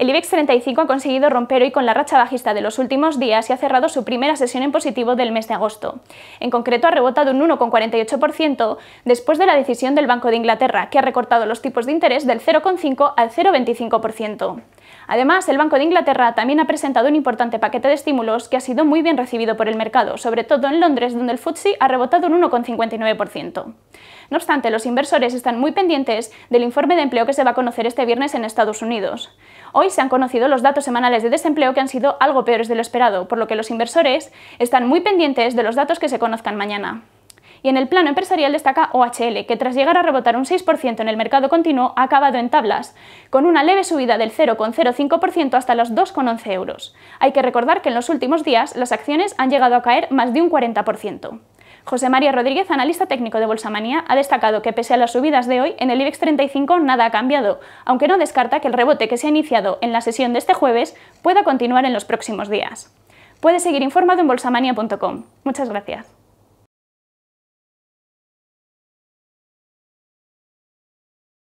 El IBEX 35 ha conseguido romper hoy con la racha bajista de los últimos días y ha cerrado su primera sesión en positivo del mes de agosto. En concreto, ha rebotado un 1,48% después de la decisión del Banco de Inglaterra, que ha recortado los tipos de interés del 0,5 al 0,25%. Además, el Banco de Inglaterra también ha presentado un importante paquete de estímulos que ha sido muy bien recibido por el mercado, sobre todo en Londres, donde el FTSE ha rebotado un 1,59%. No obstante, los inversores están muy pendientes del informe de empleo que se va a conocer este viernes en Estados Unidos. Hoy se han conocido los datos semanales de desempleo que han sido algo peores de lo esperado, por lo que los inversores están muy pendientes de los datos que se conozcan mañana. Y en el plano empresarial destaca OHL, que tras llegar a rebotar un 6% en el mercado continuo, ha acabado en tablas, con una leve subida del 0,05% hasta los 2,11 euros. Hay que recordar que en los últimos días las acciones han llegado a caer más de un 40%. José María Rodríguez, analista técnico de Bolsamanía, ha destacado que pese a las subidas de hoy, en el IBEX 35 nada ha cambiado, aunque no descarta que el rebote que se ha iniciado en la sesión de este jueves pueda continuar en los próximos días. Puede seguir informado en bolsamania.com. Muchas gracias.